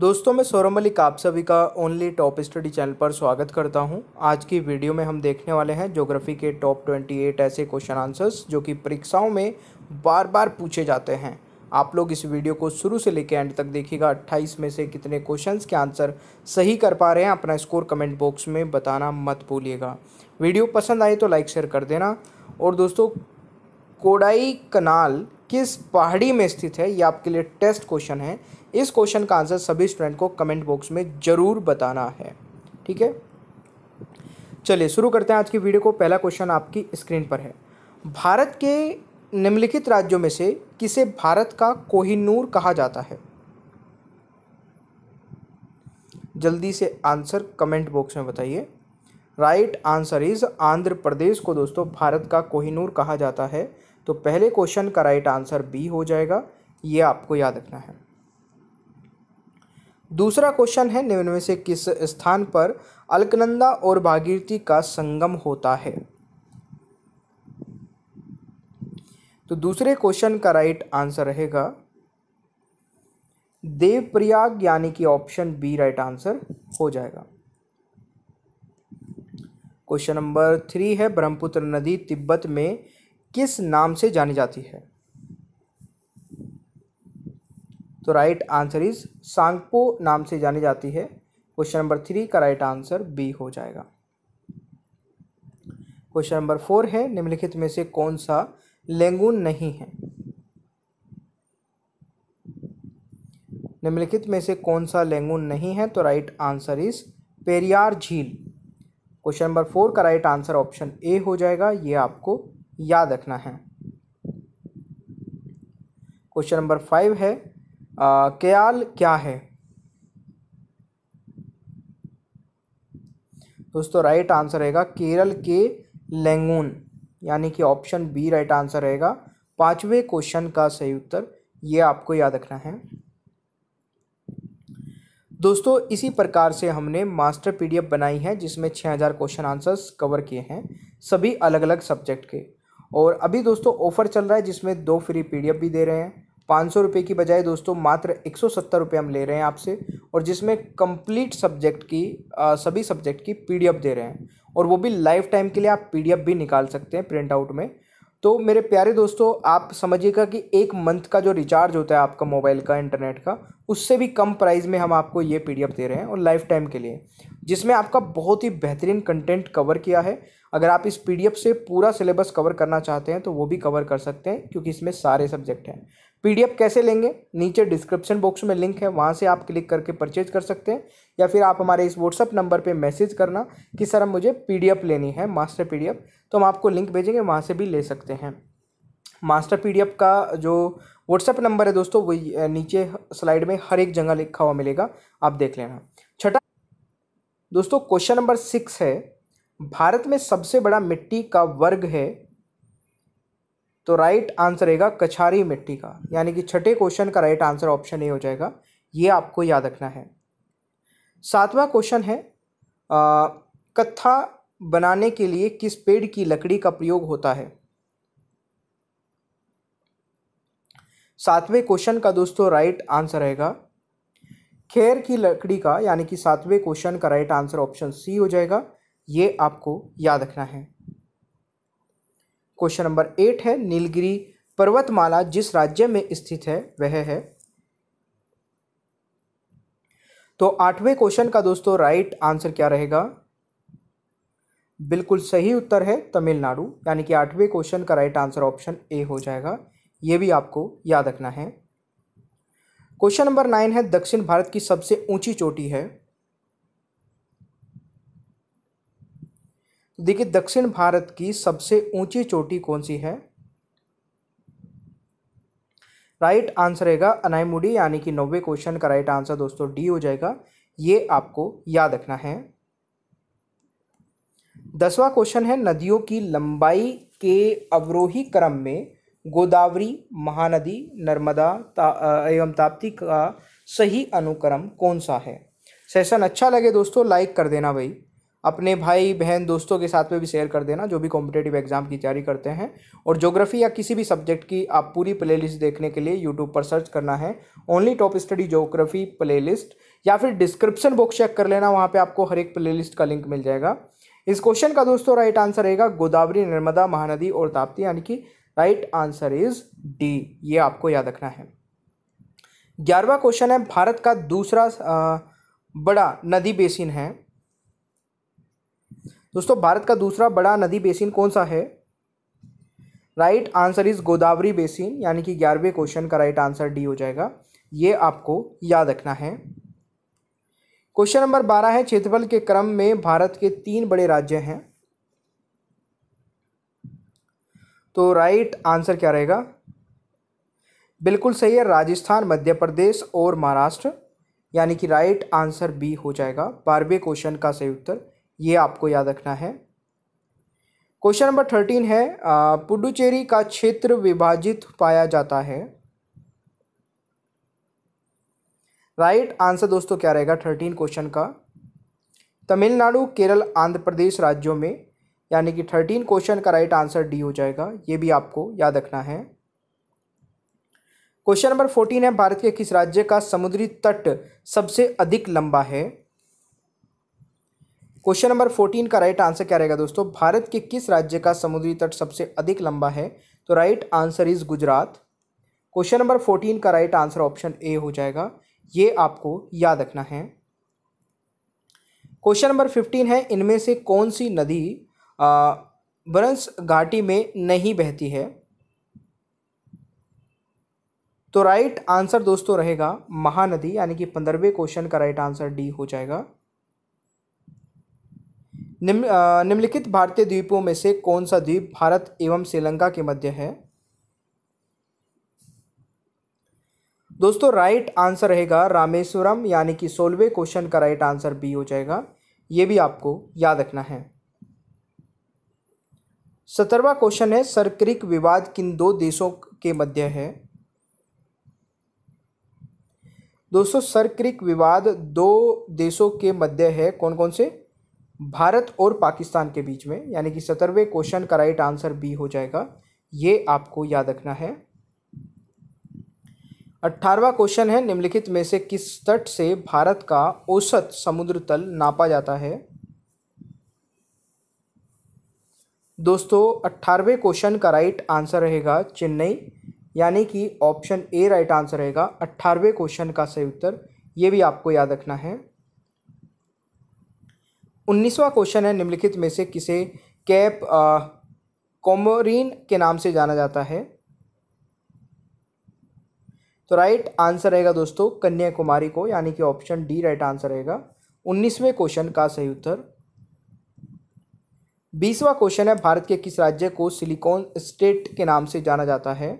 दोस्तों मैं सौरभ मलिक आप सभी का ओनली टॉप स्टडी चैनल पर स्वागत करता हूं आज की वीडियो में हम देखने वाले हैं ज्योग्राफी के टॉप 28 ऐसे क्वेश्चन आंसर्स जो कि परीक्षाओं में बार बार पूछे जाते हैं आप लोग इस वीडियो को शुरू से लेकर एंड तक देखिएगा 28 में से कितने क्वेश्चंस के आंसर सही कर पा रहे हैं अपना स्कोर कमेंट बॉक्स में बताना मत भूलिएगा वीडियो पसंद आए तो लाइक शेयर कर देना और दोस्तों कोडाई कनाल किस पहाड़ी में स्थित है ये आपके लिए टेस्ट क्वेश्चन है इस क्वेश्चन का आंसर सभी स्टूडेंट को कमेंट बॉक्स में ज़रूर बताना है ठीक है चलिए शुरू करते हैं आज की वीडियो को पहला क्वेश्चन आपकी स्क्रीन पर है भारत के निम्नलिखित राज्यों में से किसे भारत का कोहिनूर कहा जाता है जल्दी से आंसर कमेंट बॉक्स में बताइए right answer is Andhra Pradesh को दोस्तों भारत का कोहिनूर कहा जाता है तो पहले क्वेश्चन का राइट आंसर बी हो जाएगा ये आपको याद रखना है दूसरा क्वेश्चन है निम्न में से किस स्थान पर अलकनंदा और भागीरथी का संगम होता है तो दूसरे क्वेश्चन का राइट आंसर रहेगा देवप्रयाग यानी कि ऑप्शन बी राइट आंसर हो जाएगा क्वेश्चन नंबर थ्री है ब्रह्मपुत्र नदी तिब्बत में किस नाम से जानी जाती है तो राइट आंसर इज सांगपो नाम से जानी जाती है क्वेश्चन नंबर थ्री का राइट आंसर बी हो जाएगा क्वेश्चन नंबर फोर है निम्नलिखित में से कौन सा लेंगून नहीं है निम्नलिखित में से कौन सा लेंगून नहीं है तो राइट आंसर इज पेरियार झील क्वेश्चन नंबर फोर का राइट आंसर ऑप्शन ए हो जाएगा ये आपको याद रखना है क्वेश्चन नंबर फाइव है क्याल क्या है दोस्तों राइट आंसर रहेगा केरल के लेंगून यानी कि ऑप्शन बी राइट आंसर रहेगा पांचवें क्वेश्चन का सही उत्तर ये आपको याद रखना है दोस्तों इसी प्रकार से हमने मास्टर पीडीएफ बनाई है जिसमें 6000 क्वेश्चन आंसर्स कवर किए हैं सभी अलग अलग सब्जेक्ट के और अभी दोस्तों ऑफर चल रहा है जिसमें दो फ्री पीडीएफ भी दे रहे हैं पाँच सौ रुपये की बजाय दोस्तों मात्र एक सौ सत्तर रुपये हम ले रहे हैं आपसे और जिसमें कंप्लीट सब्जेक्ट की आ, सभी सब्जेक्ट की पीडीएफ दे रहे हैं और वो भी लाइफ टाइम के लिए आप पीडीएफ भी निकाल सकते हैं प्रिंट आउट में तो मेरे प्यारे दोस्तों आप समझिएगा कि एक मंथ का जो रिचार्ज होता है आपका मोबाइल का इंटरनेट का उससे भी कम प्राइस में हम आपको ये पी दे रहे हैं और लाइफ टाइम के लिए जिसमें आपका बहुत ही बेहतरीन कंटेंट कवर किया है अगर आप इस पी से पूरा सिलेबस कवर करना चाहते हैं तो वो भी कवर कर सकते हैं क्योंकि इसमें सारे सब्जेक्ट हैं पीडीएफ कैसे लेंगे नीचे डिस्क्रिप्शन बॉक्स में लिंक है वहाँ से आप क्लिक करके परचेज कर सकते हैं या फिर आप हमारे इस व्हाट्सअप नंबर पे मैसेज करना कि सर हम मुझे पीडीएफ लेनी है मास्टर पीडीएफ तो हम आपको लिंक भेजेंगे वहाँ से भी ले सकते हैं मास्टर पीडीएफ का जो व्हाट्सअप नंबर है दोस्तों वही नीचे स्लाइड में हर एक जगह लिखा हुआ मिलेगा आप देख लेना छठा दोस्तों क्वेश्चन नंबर सिक्स है भारत में सबसे बड़ा मिट्टी का वर्ग है तो राइट आंसर रहेगा कछारी मिट्टी का यानी कि छठे क्वेश्चन का राइट आंसर ऑप्शन ए हो जाएगा ये आपको याद रखना है सातवां क्वेश्चन है आ, कत्था बनाने के लिए किस पेड़ की लकड़ी का प्रयोग होता है सातवें क्वेश्चन का दोस्तों राइट आंसर रहेगा खैर की लकड़ी का यानी कि सातवें क्वेश्चन का राइट आंसर ऑप्शन सी हो जाएगा ये आपको याद रखना है क्वेश्चन नंबर एट है नीलगिरी पर्वतमाला जिस राज्य में स्थित है वह है तो आठवें क्वेश्चन का दोस्तों राइट आंसर क्या रहेगा बिल्कुल सही उत्तर है तमिलनाडु यानी कि आठवें क्वेश्चन का राइट आंसर ऑप्शन ए हो जाएगा ये भी आपको याद रखना है क्वेश्चन नंबर नाइन है दक्षिण भारत की सबसे ऊंची चोटी है तो देखिए दक्षिण भारत की सबसे ऊंची चोटी कौन सी है राइट आंसर रहेगा अनाईमुडी यानी कि नब्बे क्वेश्चन का राइट आंसर दोस्तों डी हो जाएगा ये आपको याद रखना है दसवां क्वेश्चन है नदियों की लंबाई के अवरोही क्रम में गोदावरी महानदी नर्मदा ता, एवं ताप्ती का सही अनुक्रम कौन सा है सेशन अच्छा लगे दोस्तों लाइक कर देना भाई अपने भाई बहन दोस्तों के साथ में भी शेयर कर देना जो भी कॉम्पिटेटिव एग्जाम की तैयारी करते हैं और ज्योग्राफी या किसी भी सब्जेक्ट की आप पूरी प्लेलिस्ट देखने के लिए यूट्यूब पर सर्च करना है only top study geography playlist या फिर डिस्क्रिप्शन बॉक्स चेक कर लेना वहाँ पर आपको हर एक प्ले का लिंक मिल जाएगा इस क्वेश्चन का दोस्तों राइट आंसर रहेगा गोदावरी नर्मदा महानदी और ताप्ती यानी कि राइट आंसर इज डी ये आपको याद रखना है ग्यारहवा क्वेश्चन है भारत का दूसरा बड़ा नदी बेसिन है दोस्तों भारत का दूसरा बड़ा नदी बेसिन कौन सा है right answer is Godavari basin यानी कि ग्यारहवें क्वेश्चन का राइट आंसर डी हो जाएगा ये आपको याद रखना है क्वेश्चन नंबर बारह है क्षेत्रफल के क्रम में भारत के तीन बड़े राज्य हैं तो राइट आंसर क्या रहेगा बिल्कुल सही है राजस्थान मध्य प्रदेश और महाराष्ट्र यानी कि राइट आंसर बी हो जाएगा बारहवें क्वेश्चन का सही उत्तर ये आपको याद रखना है क्वेश्चन नंबर थर्टीन है पुडुचेरी का क्षेत्र विभाजित पाया जाता है राइट आंसर दोस्तों क्या रहेगा थर्टीन क्वेश्चन का तमिलनाडु केरल आंध्र प्रदेश राज्यों में यानी कि थर्टीन क्वेश्चन का राइट आंसर डी हो जाएगा ये भी आपको याद रखना है क्वेश्चन नंबर फोर्टीन है भारत के किस राज्य का समुद्री तट सबसे अधिक लंबा है क्वेश्चन नंबर फोर्टीन का राइट आंसर क्या रहेगा दोस्तों भारत के किस राज्य का समुद्री तट सबसे अधिक लंबा है तो right answer is Gujarat question number fourteen का राइट आंसर ऑप्शन ए हो जाएगा ये आपको याद रखना है क्वेश्चन नंबर फिफ्टीन है इनमें से कौन सी नदी ब्रंस घाटी में नहीं बहती है तो राइट आंसर दोस्तों रहेगा महानदी यानी कि पंद्रहवें क्वेश्चन का राइट आंसर डी हो जाएगा निम्न निम्नलिखित भारतीय द्वीपों में से कौन सा द्वीप भारत एवं श्रीलंका के मध्य है दोस्तों राइट आंसर रहेगा रामेश्वरम यानी कि सोलवे क्वेश्चन का राइट आंसर बी हो जाएगा ये भी आपको याद रखना है सत्रहवा क्वेश्चन है सरक्रिक विवाद किन दो देशों के मध्य है दोस्तों सरक्रिक विवाद दो देशों के मध्य है कौन कौन से भारत और पाकिस्तान के बीच में यानी कि सत्रहवें क्वेश्चन का राइट आंसर बी हो जाएगा ये आपको याद रखना है अट्ठारवा क्वेश्चन है निम्नलिखित में से किस तट से भारत का औसत समुद्र तल नापा जाता है दोस्तों अट्ठारहवें क्वेश्चन का राइट आंसर रहेगा चेन्नई यानी कि ऑप्शन ए राइट आंसर रहेगा अट्ठारहवें क्वेश्चन का सही उत्तर ये भी आपको याद रखना है उन्नीसवा क्वेश्चन है निम्नलिखित में से किसे कैप कोमोरिन के नाम से जाना जाता है तो राइट आंसर रहेगा दोस्तों कन्याकुमारी को यानी कि ऑप्शन डी राइट आंसर रहेगा उन्नीसवें क्वेश्चन का सही उत्तर बीसवा क्वेश्चन है भारत के किस राज्य को सिलिकॉन स्टेट के नाम से जाना जाता है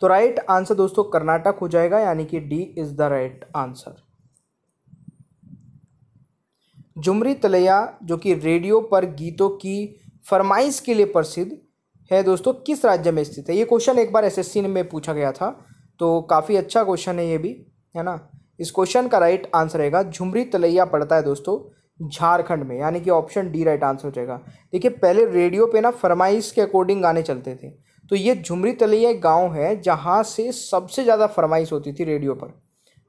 तो राइट आंसर दोस्तों कर्नाटक हो जाएगा यानी कि D is the right answer Jhumri Telaiya जो कि रेडियो पर गीतों की फरमाइश के लिए प्रसिद्ध है दोस्तों किस राज्य में स्थित है ये क्वेश्चन एक बार एसएससी में पूछा गया था तो काफ़ी अच्छा क्वेश्चन है ये भी है ना इस क्वेश्चन का राइट आंसर रहेगा झुमरी तलैया पड़ता है दोस्तों झारखंड में यानी कि ऑप्शन डी राइट आंसर हो जाएगा देखिए पहले रेडियो पे ना फरमाइश के अकॉर्डिंग गाने चलते थे तो ये झुमरी तलैया एक गाँव है जहाँ से सबसे ज़्यादा फरमाइश होती थी रेडियो पर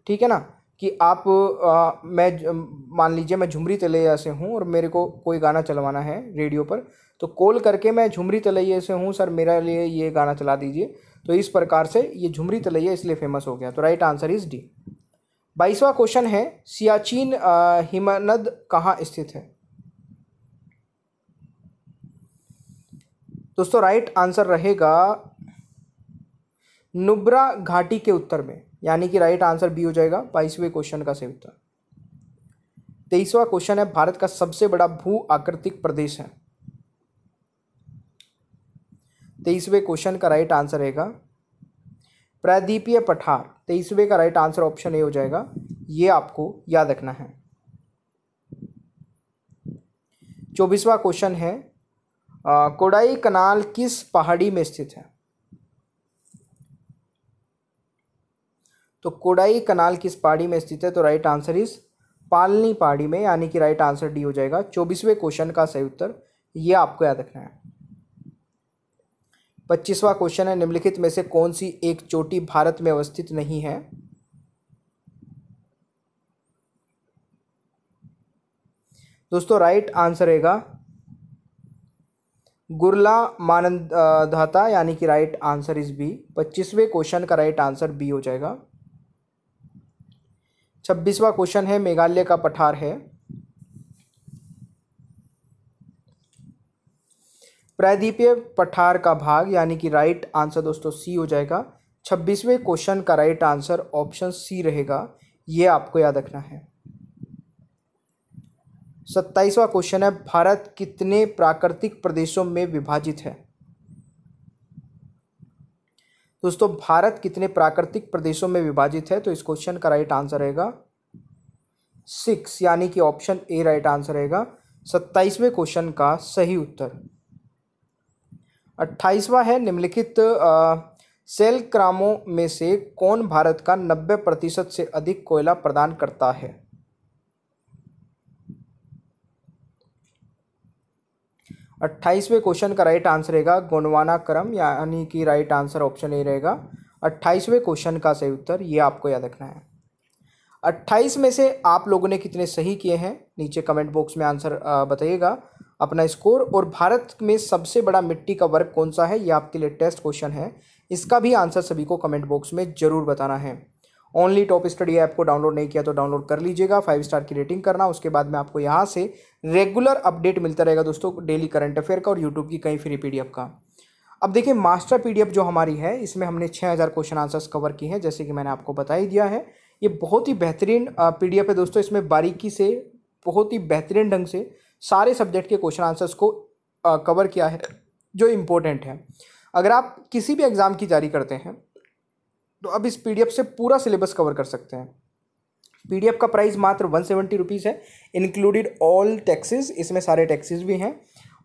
ठीक है ना कि आप आ, मैं मान लीजिए मैं झुमरी तलैया से हूँ और मेरे को कोई गाना चलवाना है रेडियो पर तो कॉल करके मैं झुमरी तलैया से हूँ सर मेरा लिए ये गाना चला दीजिए तो इस प्रकार से ये झुमरी तलैया इसलिए फेमस हो गया तो राइट आंसर इज़ डी बाईसवा क्वेश्चन है सियाचिन हिमनद कहाँ स्थित है दोस्तों राइट आंसर रहेगा नुब्रा घाटी के उत्तर में यानी कि राइट आंसर बी हो जाएगा बाईसवें क्वेश्चन का सही उत्तर तेईसवा क्वेश्चन है भारत का सबसे बड़ा भू आकृतिक प्रदेश है तेईसवें क्वेश्चन का राइट आंसर रहेगा प्रदीपीय पठार तेईसवें का राइट आंसर ऑप्शन ए हो जाएगा ये आपको याद रखना है चौबीसवा क्वेश्चन है कोडाई कनाल किस पहाड़ी में स्थित है तो कोडाई कनाल किस पहाड़ी में स्थित है तो राइट आंसर इज पालनी पहाड़ी में यानी कि राइट आंसर डी हो जाएगा चौबीसवें क्वेश्चन का सही उत्तर ये आपको याद रखना है पच्चीसवा क्वेश्चन है निम्नलिखित में से कौन सी एक चोटी भारत में अवस्थित नहीं है दोस्तों राइट आंसर रहेगा गुरला मानंद धाता यानी कि राइट आंसर इज बी पच्चीसवें क्वेश्चन का राइट आंसर बी हो जाएगा छब्बीसवा क्वेश्चन है मेघालय का पठार है प्रायद्वीपीय पठार का भाग यानी कि राइट आंसर दोस्तों सी हो जाएगा छब्बीसवें क्वेश्चन का राइट आंसर ऑप्शन सी रहेगा ये आपको याद रखना है सत्ताईसवा क्वेश्चन है भारत कितने प्राकृतिक प्रदेशों में विभाजित है दोस्तों भारत कितने प्राकृतिक प्रदेशों में विभाजित है तो इस क्वेश्चन का राइट आंसर रहेगा सिक्स यानी कि ऑप्शन ए राइट आंसर रहेगा सत्ताईसवें क्वेश्चन का सही उत्तर अट्ठाईसवा है निम्नलिखित सेल क्रामों में से कौन भारत का नब्बे प्रतिशत से अधिक कोयला प्रदान करता है अट्ठाईसवें क्वेश्चन का राइट आंसर रहेगा गुणवाना क्रम यानी कि राइट आंसर ऑप्शन ए रहेगा अट्ठाईसवें क्वेश्चन का सही उत्तर ये आपको याद रखना है अट्ठाईस में से आप लोगों ने कितने सही किए हैं नीचे कमेंट बॉक्स में आंसर बताइएगा अपना स्कोर और भारत में सबसे बड़ा मिट्टी का वर्ग कौन सा है ये आपके लिए टेस्ट क्वेश्चन है इसका भी आंसर सभी को कमेंट बॉक्स में ज़रूर बताना है ओनली टॉप स्टडी ऐप को डाउनलोड नहीं किया तो डाउनलोड कर लीजिएगा फाइव स्टार की रेटिंग करना उसके बाद में आपको यहाँ से रेगुलर अपडेट मिलता रहेगा दोस्तों डेली करंट अफेयर का और यूट्यूब की कई फ्री पी का अब देखिए मास्टर पी जो हमारी है इसमें हमने छः क्वेश्चन आंसर्स कवर किए हैं जैसे कि मैंने आपको बता ही दिया है ये बहुत ही बेहतरीन पीडीएफ है दोस्तों इसमें बारीकी से बहुत ही बेहतरीन ढंग से सारे सब्जेक्ट के क्वेश्चन आंसर्स को कवर किया है जो इम्पोर्टेंट है अगर आप किसी भी एग्ज़ाम की तैयारी करते हैं तो अब इस पीडीएफ से पूरा सिलेबस कवर कर सकते हैं पीडीएफ का प्राइस मात्र वन सेवेंटी रुपीज़ है इंक्लूडेड ऑल टैक्सेस इसमें सारे टैक्सेस भी हैं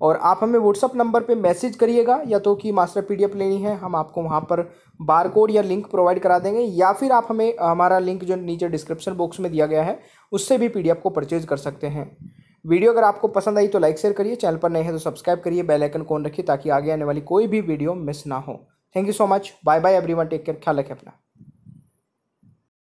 और आप हमें व्हाट्सअप नंबर पे मैसेज करिएगा या तो कि मास्टर पीडीएफ लेनी है हम आपको वहाँ पर बार कोड या लिंक प्रोवाइड करा देंगे या फिर आप हमें हमारा लिंक जो नीचे डिस्क्रिप्शन बॉक्स में दिया गया है उससे भी पी को परचेज कर सकते हैं वीडियो अगर आपको पसंद आई तो लाइक शेयर करिए चैनल पर नए हैं तो सब्सक्राइब करिए बेलाइकन कौन रखिए ताकि आगे आने वाली कोई भी वीडियो मिस ना हो thank you so much bye bye everyone take care ख्याल रखें अपना